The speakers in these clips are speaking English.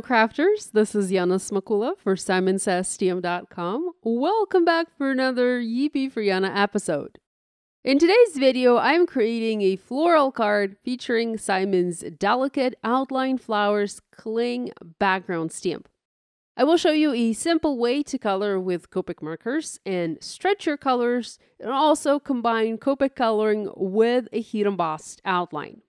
Hello, crafters. This is Yana Smakula for SimonSastm.com. Welcome back for another Yeepy for Yana episode. In today's video, I'm creating a floral card featuring Simon's delicate outline flowers cling background stamp. I will show you a simple way to color with Copic markers and stretch your colors and also combine Copic coloring with a heat embossed outline.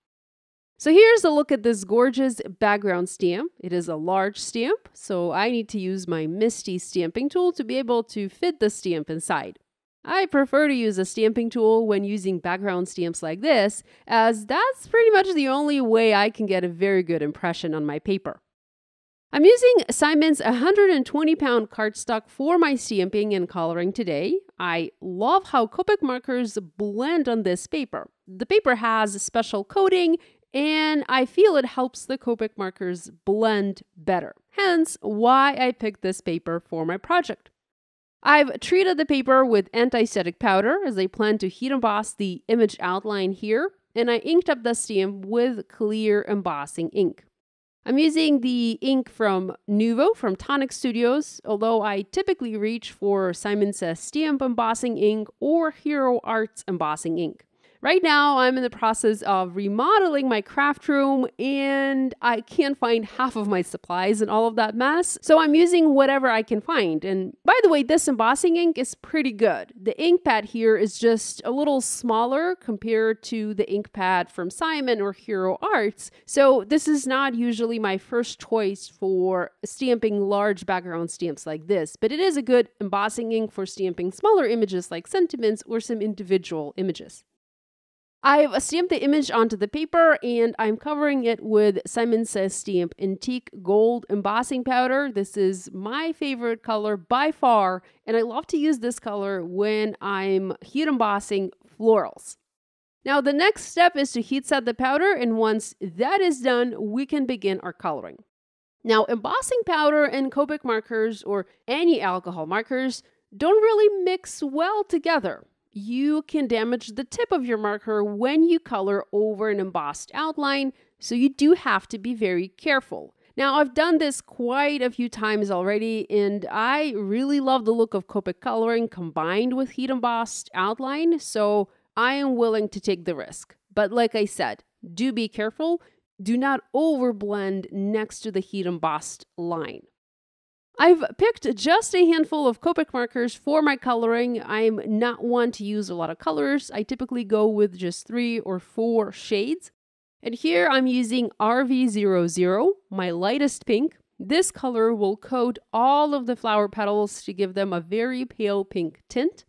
So here's a look at this gorgeous background stamp. It is a large stamp, so I need to use my Misty stamping tool to be able to fit the stamp inside. I prefer to use a stamping tool when using background stamps like this, as that's pretty much the only way I can get a very good impression on my paper. I'm using Simon's 120 pound cardstock for my stamping and coloring today. I love how Copic markers blend on this paper. The paper has a special coating and I feel it helps the Copic markers blend better. Hence, why I picked this paper for my project. I've treated the paper with anti-static powder as I plan to heat emboss the image outline here, and I inked up the stem with clear embossing ink. I'm using the ink from Nuvo from Tonic Studios, although I typically reach for Simon Says uh, Stamp embossing ink or Hero Arts embossing ink. Right now, I'm in the process of remodeling my craft room and I can't find half of my supplies and all of that mess. So I'm using whatever I can find. And by the way, this embossing ink is pretty good. The ink pad here is just a little smaller compared to the ink pad from Simon or Hero Arts. So this is not usually my first choice for stamping large background stamps like this, but it is a good embossing ink for stamping smaller images like sentiments or some individual images. I've stamped the image onto the paper and I'm covering it with Simon Says Stamp Antique Gold Embossing Powder. This is my favorite color by far, and I love to use this color when I'm heat embossing florals. Now, the next step is to heat set the powder, and once that is done, we can begin our coloring. Now, embossing powder and Copic markers or any alcohol markers don't really mix well together you can damage the tip of your marker when you color over an embossed outline, so you do have to be very careful. Now, I've done this quite a few times already, and I really love the look of Copic coloring combined with heat embossed outline, so I am willing to take the risk. But like I said, do be careful. Do not overblend next to the heat embossed line. I've picked just a handful of Copic markers for my coloring. I'm not one to use a lot of colors. I typically go with just three or four shades. And here I'm using RV00, my lightest pink. This color will coat all of the flower petals to give them a very pale pink tint.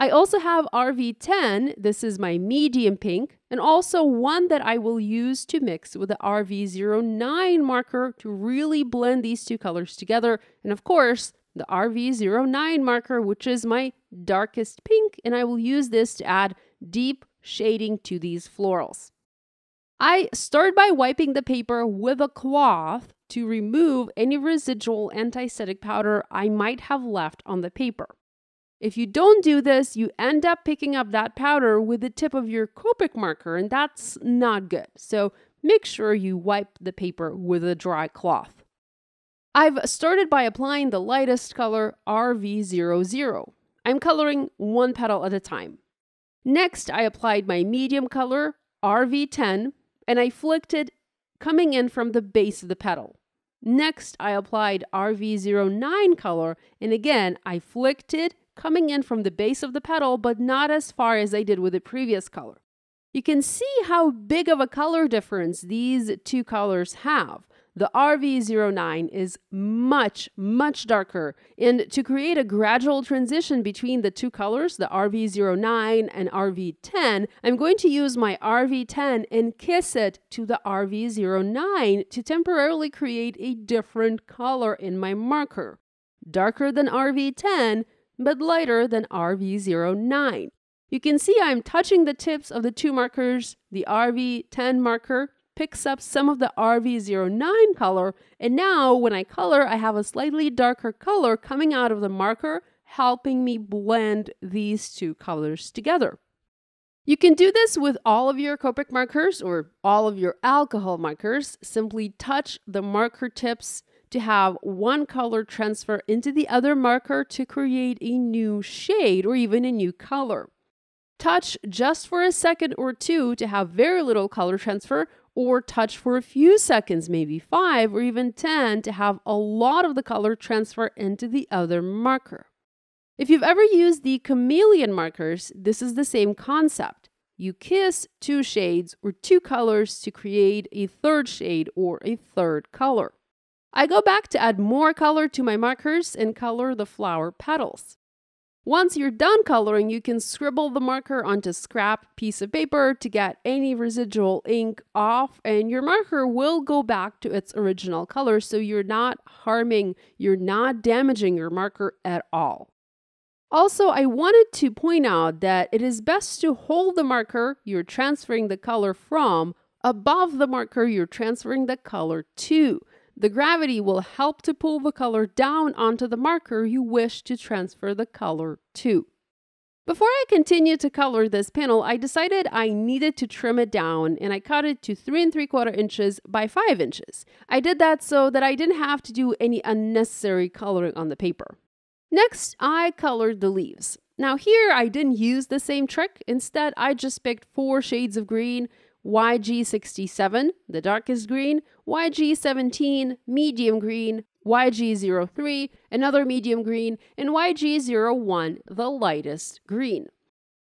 I also have RV10, this is my medium pink, and also one that I will use to mix with the RV09 marker to really blend these two colors together. And of course, the RV09 marker, which is my darkest pink, and I will use this to add deep shading to these florals. I start by wiping the paper with a cloth to remove any residual antistatic powder I might have left on the paper. If you don't do this, you end up picking up that powder with the tip of your Copic marker, and that's not good. So make sure you wipe the paper with a dry cloth. I've started by applying the lightest color RV00. I'm coloring one petal at a time. Next, I applied my medium color RV10 and I flicked it coming in from the base of the petal. Next, I applied RV09 color and again, I flicked it coming in from the base of the petal, but not as far as I did with the previous color. You can see how big of a color difference these two colors have. The RV09 is much, much darker, and to create a gradual transition between the two colors, the RV09 and RV10, I'm going to use my RV10 and kiss it to the RV09 to temporarily create a different color in my marker. Darker than RV10, but lighter than RV09. You can see I'm touching the tips of the two markers. The RV10 marker picks up some of the RV09 color, and now when I color, I have a slightly darker color coming out of the marker, helping me blend these two colors together. You can do this with all of your Copic markers or all of your alcohol markers. Simply touch the marker tips to have one color transfer into the other marker to create a new shade or even a new color. Touch just for a second or two to have very little color transfer, or touch for a few seconds, maybe five or even 10, to have a lot of the color transfer into the other marker. If you've ever used the chameleon markers, this is the same concept. You kiss two shades or two colors to create a third shade or a third color. I go back to add more color to my markers and color the flower petals. Once you're done coloring, you can scribble the marker onto scrap piece of paper to get any residual ink off and your marker will go back to its original color so you're not harming, you're not damaging your marker at all. Also, I wanted to point out that it is best to hold the marker you're transferring the color from above the marker you're transferring the color to. The gravity will help to pull the color down onto the marker you wish to transfer the color to. Before I continue to color this panel, I decided I needed to trim it down and I cut it to three and three quarter inches by five inches. I did that so that I didn't have to do any unnecessary coloring on the paper. Next, I colored the leaves. Now here, I didn't use the same trick. Instead, I just picked four shades of green YG67, the darkest green, YG17, medium green, YG03, another medium green, and YG01, the lightest green.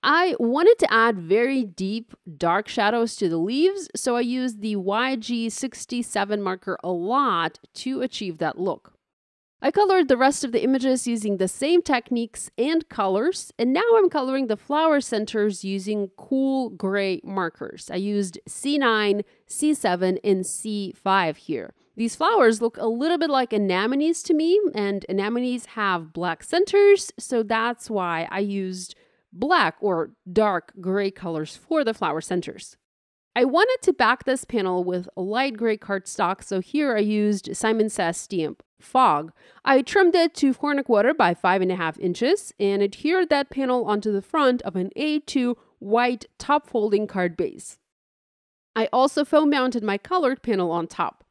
I wanted to add very deep dark shadows to the leaves, so I used the YG67 marker a lot to achieve that look. I colored the rest of the images using the same techniques and colors, and now I'm coloring the flower centers using cool gray markers. I used C9, C7, and C5 here. These flowers look a little bit like anemones to me, and anemones have black centers, so that's why I used black or dark gray colors for the flower centers. I wanted to back this panel with light gray cardstock, so here I used Simon Says Stamp Fog. I trimmed it to 4 and a quarter by five and a half inches and adhered that panel onto the front of an A2 white top folding card base. I also foam mounted my colored panel on top.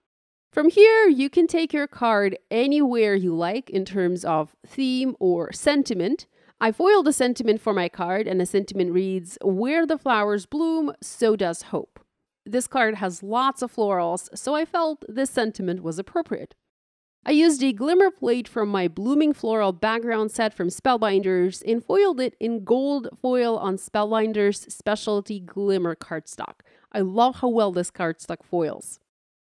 From here, you can take your card anywhere you like in terms of theme or sentiment. I foiled a sentiment for my card, and the sentiment reads Where the flowers bloom, so does hope. This card has lots of florals, so I felt this sentiment was appropriate. I used a glimmer plate from my blooming floral background set from Spellbinders and foiled it in gold foil on Spellbinders specialty glimmer cardstock. I love how well this cardstock foils.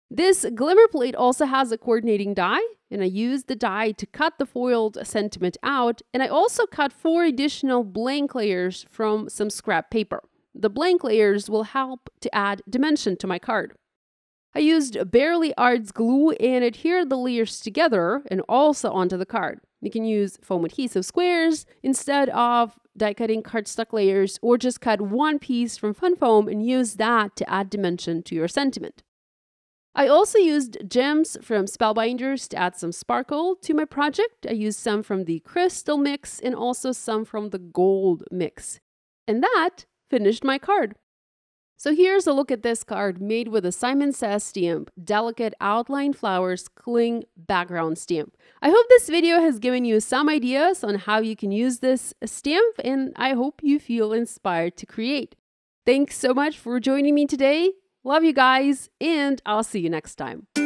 This glimmer plate also has a coordinating die, and I used the die to cut the foiled sentiment out, and I also cut four additional blank layers from some scrap paper. The blank layers will help to add dimension to my card. I used Barely Arts glue and adhered the layers together and also onto the card. You can use foam adhesive squares instead of die cutting cardstock layers or just cut one piece from fun foam and use that to add dimension to your sentiment. I also used gems from Spellbinders to add some sparkle to my project. I used some from the crystal mix and also some from the gold mix. And that finished my card. So here's a look at this card made with a Simon Says stamp, delicate outline flowers, cling background stamp. I hope this video has given you some ideas on how you can use this stamp and I hope you feel inspired to create. Thanks so much for joining me today. Love you guys and I'll see you next time.